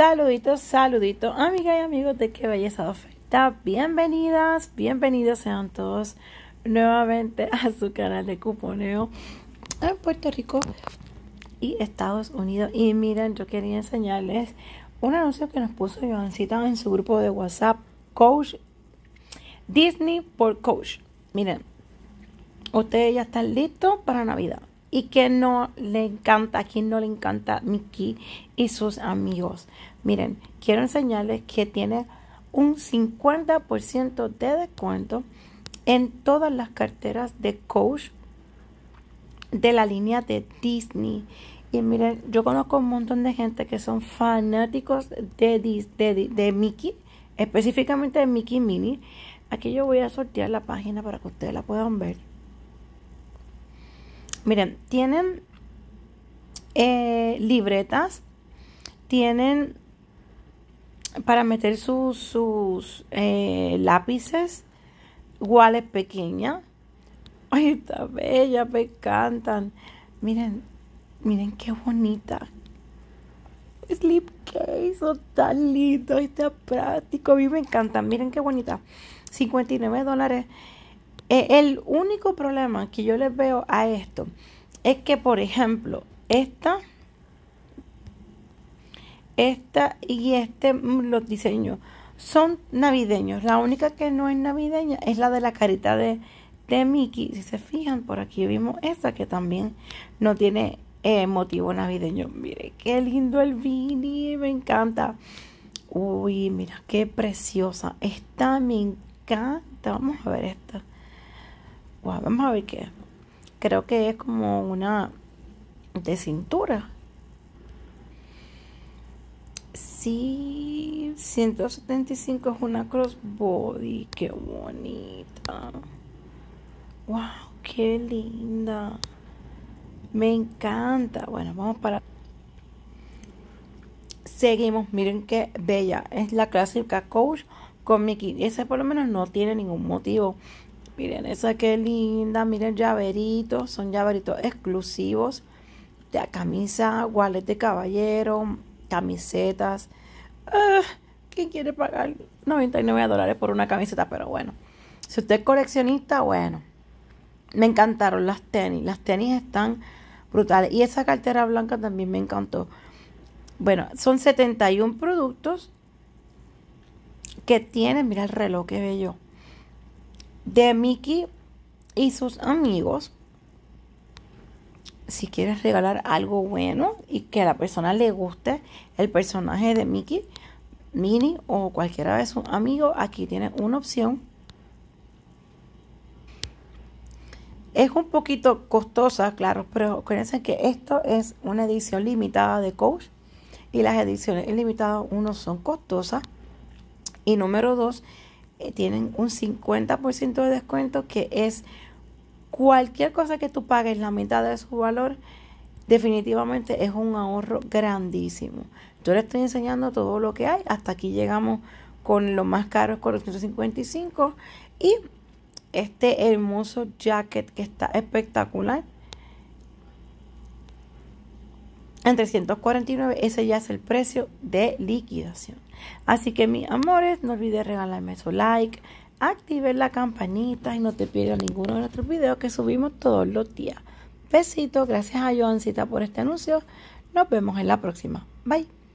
Saluditos, saluditos, amigas y amigos de Qué Belleza Oferta. Bienvenidas, bienvenidos sean todos nuevamente a su canal de cuponeo en Puerto Rico y Estados Unidos. Y miren, yo quería enseñarles un anuncio que nos puso Joancita en su grupo de WhatsApp, Coach Disney por Coach. Miren, ustedes ya están listos para Navidad y que no le encanta, a quien no le encanta Mickey y sus amigos. Miren, quiero enseñarles que tiene un 50% de descuento en todas las carteras de Coach de la línea de Disney. Y miren, yo conozco un montón de gente que son fanáticos de, de, de Mickey, específicamente de Mickey Mini. Aquí yo voy a sortear la página para que ustedes la puedan ver. Miren, tienen eh, libretas, tienen para meter sus, sus eh, lápices, iguales pequeña. Ay, está bella, me encantan. Miren, miren qué bonita. Slip case, son oh, lindo, está práctico. A mí me encantan, miren qué bonita. 59 dólares. Eh, el único problema que yo les veo a esto es que, por ejemplo, esta, esta y este, mm, los diseños son navideños. La única que no es navideña es la de la carita de, Mickey. Si se fijan, por aquí vimos esa que también no tiene eh, motivo navideño. Mire, qué lindo el Vini, me encanta. Uy, mira, qué preciosa. Esta me encanta. Vamos a ver esta vamos a ver qué. Creo que es como una de cintura. Sí, 175 es una crossbody. Qué bonita. Wow, qué linda. Me encanta. Bueno, vamos para. Seguimos. Miren qué bella. Es la clásica coach con Mickey. Ese por lo menos no tiene ningún motivo Miren esa qué linda, miren llaveritos, son llaveritos exclusivos de camisa, wallet de caballero, camisetas. Ah, ¿Quién quiere pagar 99 dólares por una camiseta? Pero bueno, si usted es coleccionista, bueno, me encantaron las tenis. Las tenis están brutales. Y esa cartera blanca también me encantó. Bueno, son 71 productos que tienen, mira el reloj que bello de Mickey y sus amigos. Si quieres regalar algo bueno y que a la persona le guste el personaje de Mickey, mini o cualquiera de sus amigos, aquí tiene una opción. Es un poquito costosa, claro, pero acuérdense que esto es una edición limitada de Coach y las ediciones limitadas uno, son costosas y número dos, eh, tienen un 50% de descuento que es cualquier cosa que tú pagues la mitad de su valor, definitivamente es un ahorro grandísimo. Yo le estoy enseñando todo lo que hay. Hasta aquí llegamos con lo más caro, es 455. Y este hermoso jacket que está espectacular. En 349, ese ya es el precio de liquidación. Así que mis amores, no olvides regalarme su like, activar la campanita y no te pierdas ninguno de nuestros videos que subimos todos los días. Besitos, gracias a Joancita por este anuncio. Nos vemos en la próxima. Bye.